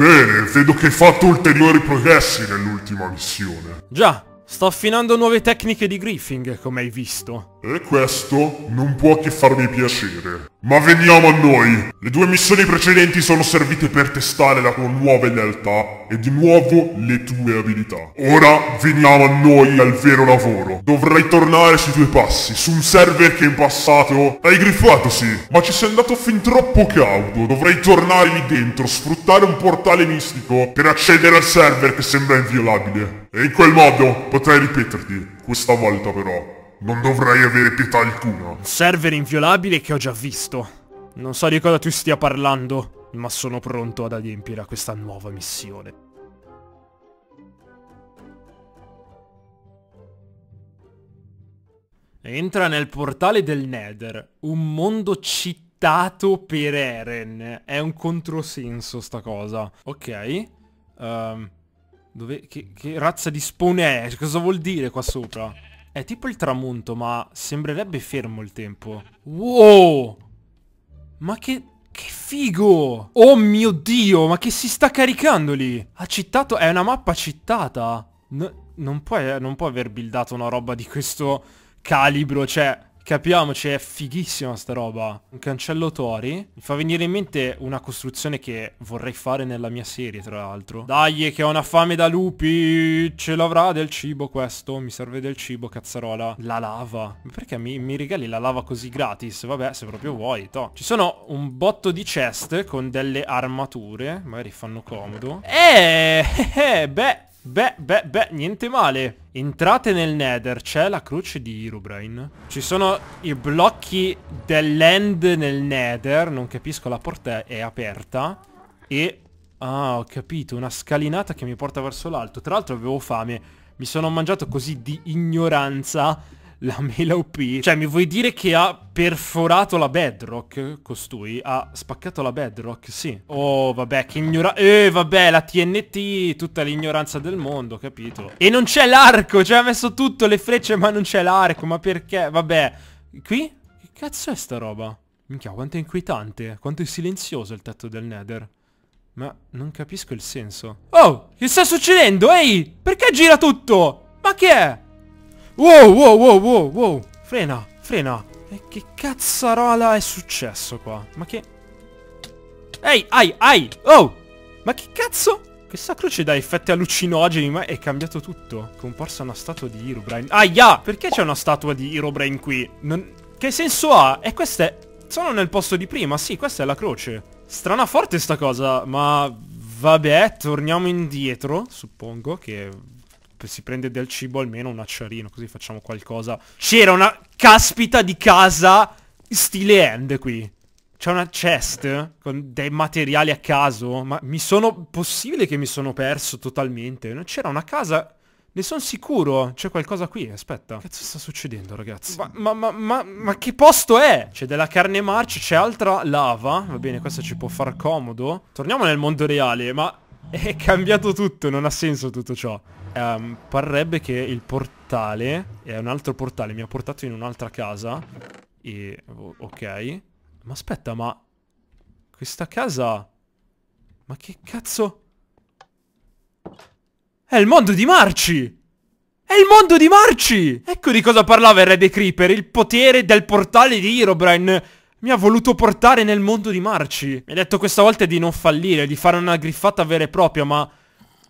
Bene, vedo che hai fatto ulteriori progressi nell'ultima missione. Già, Sto affinando nuove tecniche di griffing, come hai visto. E questo non può che farmi piacere. Ma veniamo a noi! Le due missioni precedenti sono servite per testare la tua nuova lealtà e di nuovo le tue abilità. Ora veniamo a noi al vero lavoro. Dovrai tornare sui tuoi passi, su un server che in passato hai griffato sì, ma ci sei andato fin troppo caudo. Dovrai tornare lì dentro, sfruttare un portale mistico per accedere al server che sembra inviolabile. E in quel modo Potrei ripeterti, questa volta però. Non dovrai avere pietà alcuna. Un server inviolabile che ho già visto. Non so di cosa tu stia parlando, ma sono pronto ad adempiere a questa nuova missione. Entra nel portale del Nether, un mondo cittato per Eren. È un controsenso sta cosa. Ok. Um, dove, che, che razza di spone è? Cosa vuol dire qua sopra? È tipo il tramonto, ma sembrerebbe fermo il tempo. Wow! Ma che... Che figo! Oh mio Dio, ma che si sta caricando lì? Ha cittato... È una mappa cittata. No, non, può, non può aver buildato una roba di questo calibro, cioè... Capiamoci, è fighissima sta roba. Un cancello tori. Mi fa venire in mente una costruzione che vorrei fare nella mia serie, tra l'altro. Dai, che ho una fame da lupi. Ce l'avrà del cibo questo. Mi serve del cibo, cazzarola. La lava. Ma perché mi, mi, regali la lava così gratis? Vabbè, se proprio vuoi, to. Ci sono un botto di chest con delle armature. Magari fanno comodo. Eh, eh, eh beh... Beh, beh, beh, niente male. Entrate nel nether, c'è la croce di Herobrine. Ci sono i blocchi dell'end nel nether, non capisco, la porta è aperta. E... Ah, ho capito, una scalinata che mi porta verso l'alto. Tra l'altro avevo fame, mi sono mangiato così di ignoranza la mela OP. Cioè, mi vuoi dire che ha perforato la bedrock costui? Ha spaccato la bedrock, sì. Oh, vabbè, che ignoranza... Eh, vabbè, la TNT, tutta l'ignoranza del mondo, capito? E non c'è l'arco, cioè ha messo tutto, le frecce, ma non c'è l'arco, ma perché? Vabbè, qui? Che cazzo è sta roba? Minchia, quanto è inquietante, quanto è silenzioso il tetto del Nether. Ma non capisco il senso. Oh, che sta succedendo? Ehi, perché gira tutto? Ma che è? Wow, wow, wow, wow, wow. Frena, frena. E che cazzarola è successo qua? Ma che... Ehi, ai, ai! Oh! Ma che cazzo? Questa croce dà effetti allucinogeni, ma è cambiato tutto. Comparsa una statua di Herobrine. Aia! Perché c'è una statua di Herobrine qui? Non... Che senso ha? E questa è... Sono nel posto di prima, sì, questa è la croce. Strana forte sta cosa, ma... Vabbè, torniamo indietro, suppongo, che si prende del cibo almeno un acciarino, così facciamo qualcosa. C'era una caspita di casa stile end qui. C'è una chest con dei materiali a caso, ma mi sono... possibile che mi sono perso totalmente? Non C'era una casa... Ne sono sicuro, c'è qualcosa qui, aspetta. Cazzo sta succedendo ragazzi? Ma, ma, ma, ma, ma che posto è? C'è della carne marcia, c'è altra lava, va bene, questa ci può far comodo. Torniamo nel mondo reale, ma è cambiato tutto, non ha senso tutto ciò. Um, parrebbe che il portale, è un altro portale, mi ha portato in un'altra casa. E... Oh, ok. Ma aspetta, ma... Questa casa... Ma che cazzo... È il mondo di Marci! È il mondo di Marci! Ecco di cosa parlava il re dei Creeper, il potere del portale di Herobrine. Mi ha voluto portare nel mondo di Marci. Mi ha detto questa volta di non fallire, di fare una griffata vera e propria, ma...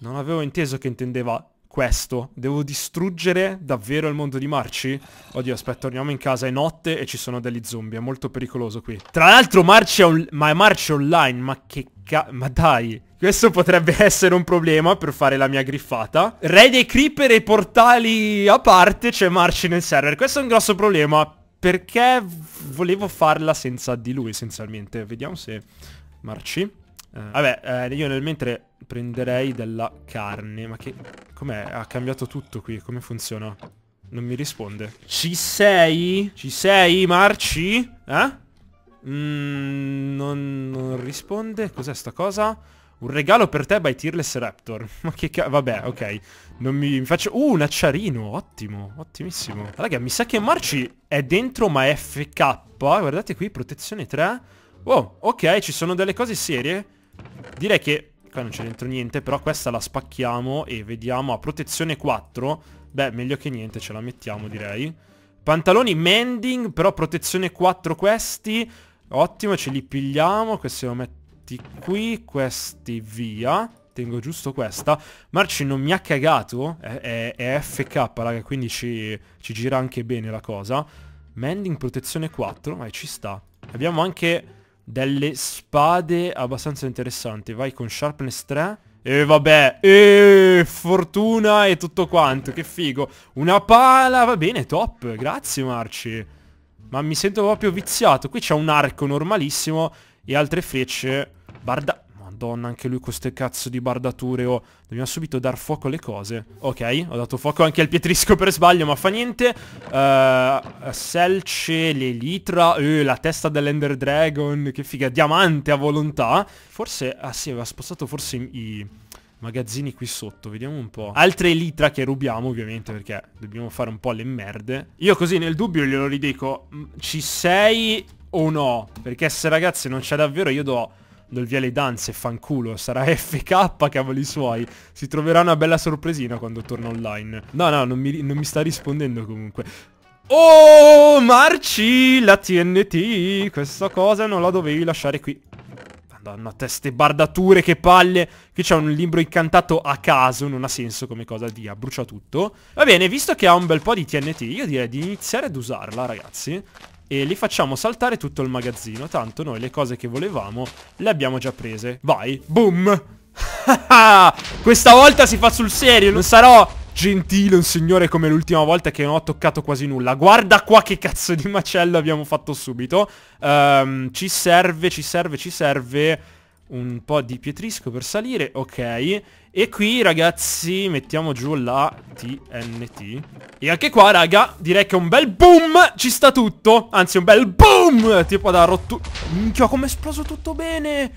Non avevo inteso che intendeva questo. Devo distruggere davvero il mondo di Marci? Oddio, aspetta, torniamo in casa, è notte e ci sono degli zombie, è molto pericoloso qui. Tra l'altro Marci è, on ma è Marci online, ma che ca... ma dai... Questo potrebbe essere un problema per fare la mia griffata. Re dei creeper e portali a parte c'è Marci nel server. Questo è un grosso problema perché volevo farla senza di lui essenzialmente. Vediamo se... Marci. Eh. vabbè, eh, io nel mentre prenderei della carne. Ma che... Com'è? Ha cambiato tutto qui. Come funziona? Non mi risponde. Ci sei? Ci sei, Marci? Eh? Mm, non, non risponde. Cos'è sta cosa? Un regalo per te by Tearless Raptor. Ma che cazzo... Vabbè, ok. Non mi, mi faccio... Uh, un acciarino. Ottimo. Ottimissimo. Raga, mi sa che Marci è dentro ma è FK. Guardate qui, protezione 3. Oh, ok, ci sono delle cose serie. Direi che qua non c'è dentro niente, però questa la spacchiamo e vediamo a protezione 4. Beh, meglio che niente, ce la mettiamo direi. Pantaloni mending, però protezione 4 questi. Ottimo, ce li pigliamo. Questi lo metti qui, questi via. Tengo giusto questa. Marci non mi ha cagato, è, è, è FK, raga, quindi ci, ci gira anche bene la cosa. Mending, protezione 4, vai, ci sta. Abbiamo anche delle spade abbastanza interessanti. Vai con sharpness 3. E vabbè, e fortuna e tutto quanto, che figo. Una pala, va bene, top, grazie Marci. Ma mi sento proprio viziato. Qui c'è un arco normalissimo e altre frecce. Barda... Madonna, anche lui con queste cazzo di bardature. Oh, dobbiamo subito dar fuoco alle cose. Ok, ho dato fuoco anche al pietrisco per sbaglio, ma fa niente. Uh, selce, l'elitra, uh, la testa dell'Ender Dragon, che figa, diamante a volontà. Forse, ah sì, aveva spostato forse i magazzini qui sotto, vediamo un po'. Altre elitra che rubiamo ovviamente perché dobbiamo fare un po' le merde. Io così nel dubbio glielo ridico, ci sei o no? Perché se ragazzi non c'è davvero io do del Viale Danze, fanculo, sarà FK, cavoli suoi. Si troverà una bella sorpresina quando torna online. No, no, non mi, non mi sta rispondendo comunque. Oh, Marci, la TNT! Questa cosa non la dovevi lasciare qui. Madonna, teste bardature, che palle. Qui c'è un libro incantato a caso, non ha senso come cosa, via, brucia tutto. Va bene, visto che ha un bel po' di TNT, io direi di iniziare ad usarla, ragazzi e li facciamo saltare tutto il magazzino, tanto noi le cose che volevamo le abbiamo già prese. Vai, boom! Questa volta si fa sul serio, non sarò gentile un signore come l'ultima volta che non ho toccato quasi nulla. Guarda qua che cazzo di macello abbiamo fatto subito. Um, ci serve, ci serve, ci serve un po' di pietrisco per salire, ok. E qui ragazzi mettiamo giù la TNT. E anche qua raga direi che un bel boom ci sta tutto. Anzi un bel boom tipo da rottura. Minchia come è esploso tutto bene.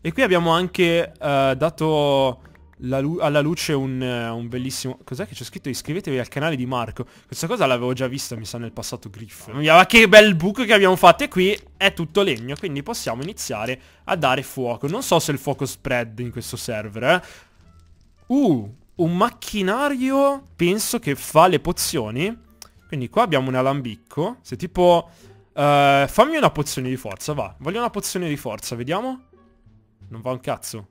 E qui abbiamo anche uh, dato lu alla luce un, eh, un bellissimo... Cos'è che c'è scritto? Iscrivetevi al canale di Marco. Questa cosa l'avevo già vista, mi sa, nel passato Griff. Ah. Ma che bel buco che abbiamo fatto e qui è tutto legno, quindi possiamo iniziare a dare fuoco. Non so se il fuoco spread in questo server, eh. Uh, un macchinario penso che fa le pozioni. Quindi qua abbiamo un alambicco. Se tipo... Uh, fammi una pozione di forza, va. Voglio una pozione di forza, vediamo. Non va un cazzo.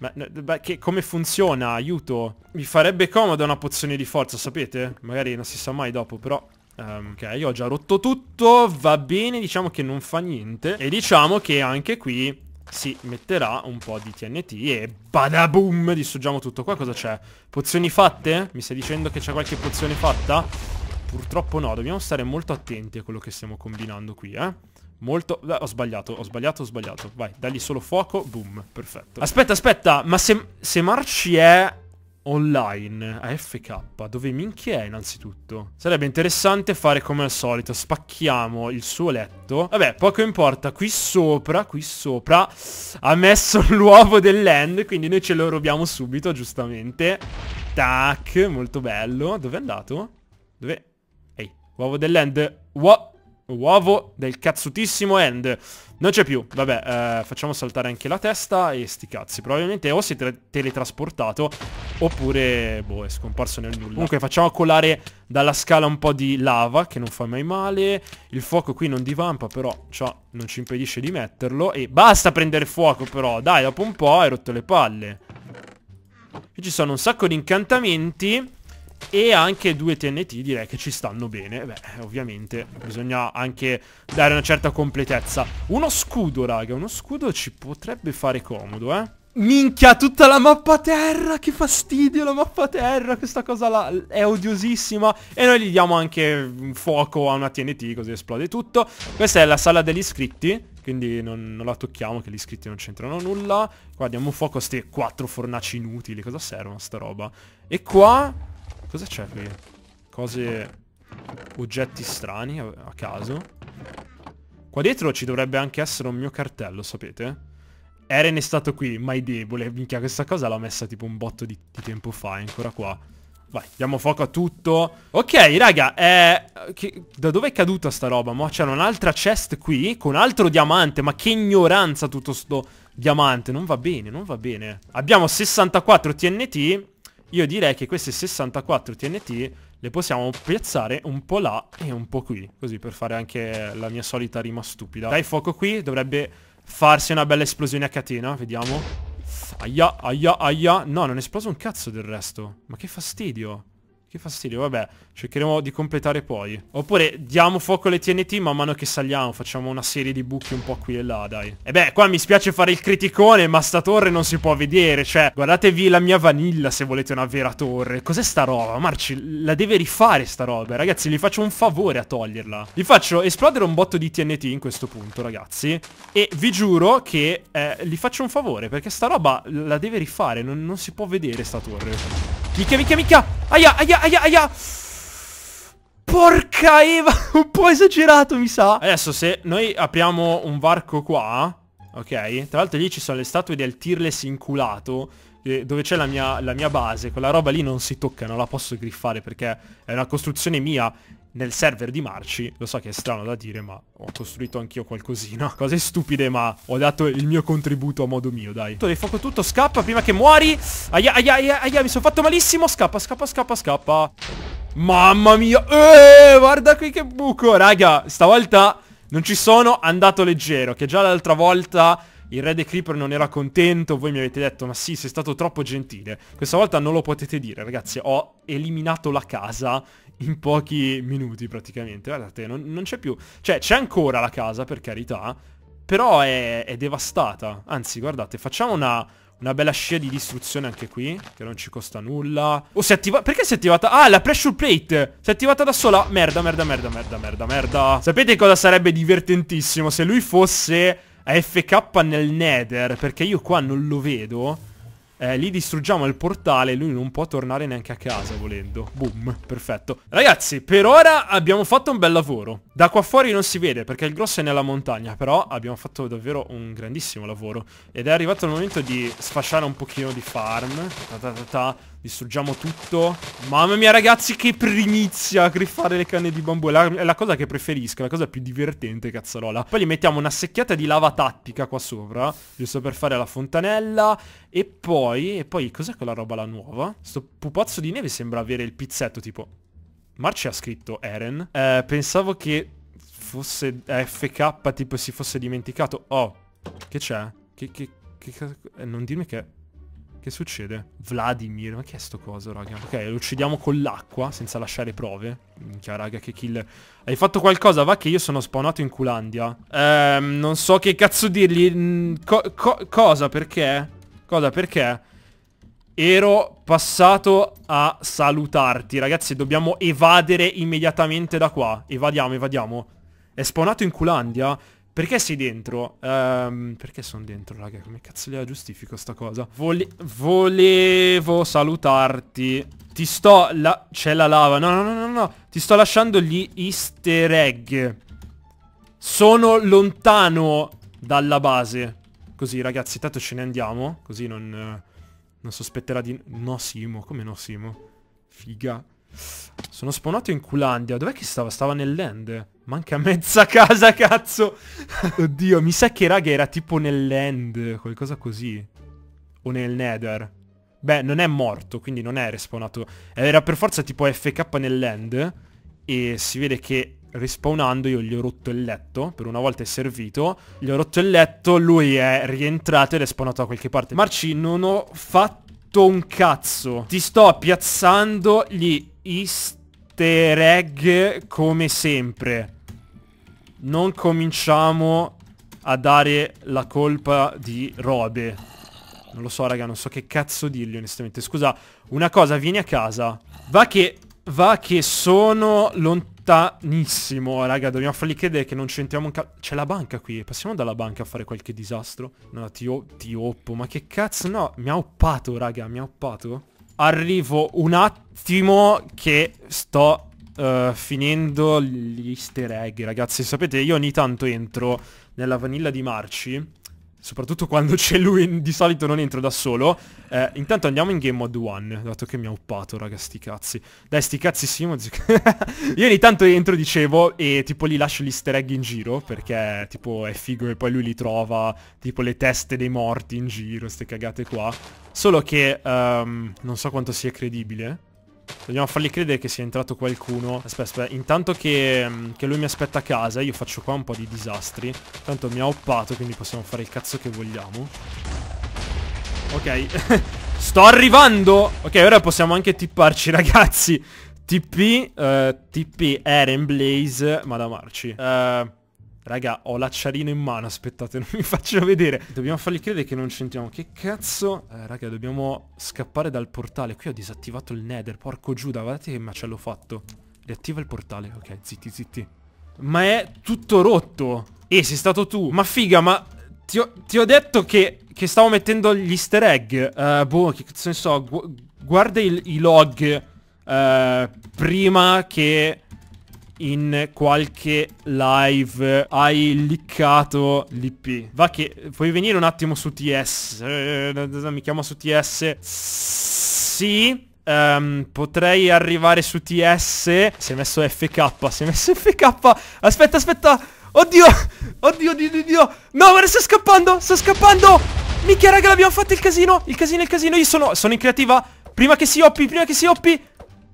Ma, ma che, come funziona? Aiuto! Mi farebbe comoda una pozione di forza, sapete? Magari non si sa mai dopo, però... Um, ok, io ho già rotto tutto, va bene, diciamo che non fa niente. E diciamo che anche qui si metterà un po' di TNT e badaboom, distruggiamo tutto. Qua cosa c'è? Pozioni fatte? Mi stai dicendo che c'è qualche pozione fatta? Purtroppo no, dobbiamo stare molto attenti a quello che stiamo combinando qui, eh. Molto... Ho sbagliato, ho sbagliato, ho sbagliato. Vai, dagli solo fuoco, boom, perfetto. Aspetta, aspetta, ma se, se Marci è online, AFK, dove minchia è innanzitutto? Sarebbe interessante fare come al solito, spacchiamo il suo letto. Vabbè, poco importa, qui sopra, qui sopra, ha messo l'uovo dell'end, quindi noi ce lo rubiamo subito, giustamente. Tac, molto bello. Dove è andato? Dove... Ehi, hey, uovo dell'end. What? Uovo del cazzutissimo end. Non c'è più. Vabbè, eh, facciamo saltare anche la testa e sti cazzi. Probabilmente o si è teletrasportato oppure, boh, è scomparso nel nulla. Comunque facciamo colare dalla scala un po' di lava, che non fa mai male. Il fuoco qui non divampa, però ciò non ci impedisce di metterlo. E basta prendere fuoco, però. Dai, dopo un po' hai rotto le palle. Qui ci sono un sacco di incantamenti e anche due TNT direi che ci stanno bene Beh, ovviamente bisogna anche dare una certa completezza Uno scudo, raga, uno scudo ci potrebbe fare comodo, eh Minchia, tutta la mappa terra, che fastidio la mappa terra, questa cosa là è odiosissima E noi gli diamo anche fuoco a una TNT così esplode tutto Questa è la sala degli iscritti, quindi non, non la tocchiamo che gli iscritti non c'entrano nulla Qua diamo fuoco a queste quattro fornaci inutili, cosa servono sta roba E qua Cosa c'è qui? Cose... Oggetti strani a caso. Qua dietro ci dovrebbe anche essere un mio cartello, sapete? Eren è stato qui, mai debole. Minchia, questa cosa l'ha messa tipo un botto di, di, tempo fa, è ancora qua. Vai, diamo fuoco a tutto. Ok, raga, eh, che, da dove è caduta sta roba? Ma c'era un'altra chest qui con altro diamante. Ma che ignoranza tutto sto diamante. Non va bene, non va bene. Abbiamo 64 TNT io direi che queste 64 TNT le possiamo piazzare un po' là e un po' qui, così per fare anche la mia solita rima stupida. Dai fuoco qui, dovrebbe farsi una bella esplosione a catena, vediamo. Aia, aia, aia. No, non è esploso un cazzo del resto. Ma che fastidio. Che fastidio, vabbè, cercheremo di completare poi. Oppure diamo fuoco alle TNT man mano che saliamo, facciamo una serie di buchi un po' qui e là, dai. E beh, qua mi spiace fare il criticone, ma sta torre non si può vedere, cioè, guardatevi la mia vanilla se volete una vera torre. Cos'è sta roba? Marci, la deve rifare sta roba, ragazzi, gli faccio un favore a toglierla. Gli faccio esplodere un botto di TNT in questo punto, ragazzi, e vi giuro che eh, gli faccio un favore, perché sta roba la deve rifare, non, non si può vedere sta torre. Minchia, minchia, minchia. Aia, aia, aia, aia. Porca Eva, un po' esagerato mi sa. Adesso se noi apriamo un varco qua, ok? Tra l'altro lì ci sono le statue del Tirless inculato, eh, dove c'è la, la mia, base. Quella roba lì non si tocca, non la posso griffare perché è una costruzione mia nel server di Marci, lo so che è strano da dire, ma ho costruito anch'io qualcosina. Cose stupide, ma ho dato il mio contributo a modo mio, dai. Tutto, devi fuoco tutto, scappa prima che muori. Aia, aia, aia, aia, mi sono fatto malissimo. Scappa, scappa, scappa, scappa. Mamma mia. Eeeh, guarda qui che buco, raga. Stavolta non ci sono andato leggero, che già l'altra volta il re dei creeper non era contento, voi mi avete detto ma sì, sei stato troppo gentile. Questa volta non lo potete dire, ragazzi, ho eliminato la casa in pochi minuti praticamente. Guardate, non, non c'è più... Cioè, c'è ancora la casa, per carità, però è, è devastata. Anzi, guardate, facciamo una, una bella scia di distruzione anche qui Che non ci costa nulla Oh si è attivata Perché si è attivata? Ah la pressure plate Si è attivata da sola Merda merda merda merda merda merda Sapete cosa sarebbe divertentissimo Se lui fosse AFK nel nether Perché io qua non lo vedo eh, Lì distruggiamo il portale Lui non può tornare neanche a casa volendo Boom, perfetto Ragazzi, per ora abbiamo fatto un bel lavoro Da qua fuori non si vede perché il grosso è nella montagna Però abbiamo fatto davvero un grandissimo lavoro Ed è arrivato il momento di sfasciare un pochino di farm ta ta ta ta Distruggiamo tutto. Mamma mia, ragazzi, che primizia Griffare le canne di bambù. È la, è la, cosa che preferisco, la cosa più divertente, cazzarola. Poi gli mettiamo una secchiata di lava tattica qua sopra, giusto per fare la fontanella. E poi, e poi, cos'è quella roba la nuova? Sto pupazzo di neve sembra avere il pizzetto, tipo... Marci ha scritto Eren. Eh, pensavo che fosse FK, tipo si fosse dimenticato. Oh, che c'è? Che, che, che... Eh, Non dirmi che... Che succede? Vladimir, ma che è sto coso, raga? Ok, lo uccidiamo con l'acqua, senza lasciare prove. Minchia, mm, cioè, raga, che kill. Hai fatto qualcosa, va che io sono spawnato in Culandia. Ehm, non so che cazzo dirgli. Mm, co co cosa, perché? Cosa, perché? Ero passato a salutarti, ragazzi. Dobbiamo evadere immediatamente da qua. Evadiamo, evadiamo. È spawnato in Culandia? Perché sei dentro? Um, perché sono dentro, raga? Come cazzo gliela giustifico sta cosa? Vole volevo salutarti. Ti sto... La C'è la lava. No, no, no, no, no. Ti sto lasciando gli easter egg. Sono lontano dalla base. Così, ragazzi, tanto ce ne andiamo. Così non... Non sospetterà di... No, Simo. Come no, Simo? Figa. Sono spawnato in Culandia. Dov'è che stava? Stava nell'end. Manca mezza casa, cazzo! Oddio, mi sa che, raga, era tipo nell'end, qualcosa così. O nel nether. Beh, non è morto, quindi non è respawnato. Era per forza tipo FK nell'end. E si vede che respawnando io gli ho rotto il letto, per una volta è servito, gli ho rotto il letto, lui è rientrato ed è spawnato da qualche parte. Marci, non ho fatto un cazzo. Ti sto piazzando gli easter egg come sempre non cominciamo a dare la colpa di robe. Non lo so, raga, non so che cazzo dirgli, onestamente. Scusa, una cosa, vieni a casa. Va che... Va che sono lontanissimo, raga. Dobbiamo fargli credere che non c'entriamo un cazzo. C'è la banca qui. Passiamo dalla banca a fare qualche disastro. No, ti, ti oppo. Ma che cazzo? No, mi ha oppato, raga. Mi ha oppato. Arrivo un attimo che sto eh, finendo gli easter egg, ragazzi. Sapete, io ogni tanto entro nella vanilla di Marci. Soprattutto quando c'è lui, di solito non entro da solo. Eh, intanto andiamo in game mode 1, dato che mi ha uppato, raga, sti cazzi. Dai, sti cazzi Simo. Io ogni tanto entro, dicevo, e tipo li lascio gli easter egg in giro, perché tipo è figo e poi lui li trova, tipo le teste dei morti in giro, ste cagate qua. Solo che um, non so quanto sia credibile. Dobbiamo fargli credere che sia entrato qualcuno. Aspetta, aspetta. Intanto che, mm, che, lui mi aspetta a casa, io faccio qua un po' di disastri. Tanto mi ha oppato, quindi possiamo fare il cazzo che vogliamo. Ok. Sto arrivando! Ok, ora possiamo anche tipparci, ragazzi. TP, uh, eh, TP Eren Blaze, ma da marci. Uh, eh, Raga, ho l'acciarino in mano, aspettate, non mi faccio vedere. Dobbiamo fargli credere che non c'entriamo. Che cazzo? Eh, raga, dobbiamo scappare dal portale. Qui ho disattivato il nether, porco Giuda, guardate che macello ho fatto. Riattiva il portale, ok, zitti, zitti. Ma è tutto rotto. Eh, sei stato tu. Ma figa, ma ti ho, ti ho detto che, che, stavo mettendo gli easter egg. Uh, boh, che cazzo ne so. Gu guarda il, i log uh, prima che in qualche live hai liccato l'IP. Va che puoi venire un attimo su TS. Eh, mi chiamo su TS. Sì. Um, potrei arrivare su TS. Si è messo FK. Si è messo FK. Aspetta, aspetta. Oddio. Oddio, oddio, oddio. No, guarda, sta scappando. Sta scappando. Mica raga, l'abbiamo fatto il casino. Il casino, il casino. Io sono, sono in creativa. Prima che si oppi, prima che si oppi.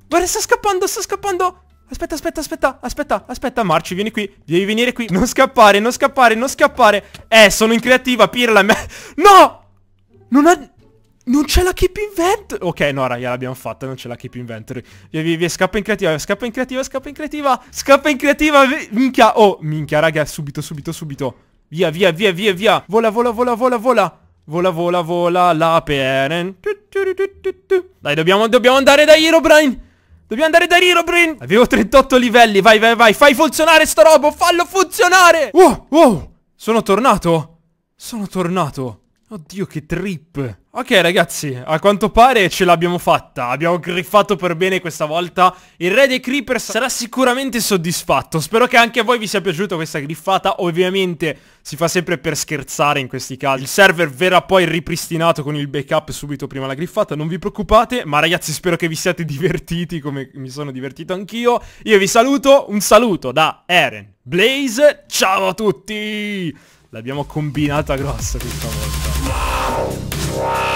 Guarda, sta scappando, sta scappando. Aspetta, aspetta, aspetta, aspetta, aspetta, Marci, vieni qui, devi venire qui, non scappare, non scappare, non scappare. Eh, sono in creativa, pirla, me... No! Non ha... Non c'è la keep inventory! Ok, no, raga, l'abbiamo fatta, non c'è la keep inventory. Via, via, via, scappa in creativa, scappa in creativa, scappa in creativa, scappa in creativa, minchia, oh, minchia, raga, subito, subito, subito. Via, via, via, via, via, vola, vola, vola, vola, vola. Vola, vola, vola, la peren. Dai, dobbiamo, dobbiamo andare da Herobrine. Dobbiamo andare da Rirobrin Avevo 38 livelli Vai vai vai Fai funzionare sto robo Fallo funzionare Wow wow Sono tornato Sono tornato Oddio che trip Ok ragazzi, a quanto pare ce l'abbiamo fatta Abbiamo griffato per bene questa volta Il re dei creeper sarà sicuramente soddisfatto Spero che anche a voi vi sia piaciuta questa griffata Ovviamente si fa sempre per scherzare in questi casi Il server verrà poi ripristinato con il backup subito prima la griffata Non vi preoccupate Ma ragazzi spero che vi siate divertiti come mi sono divertito anch'io Io vi saluto, un saluto da Eren Blaze Ciao a tutti! L'abbiamo combinata grossa questa volta.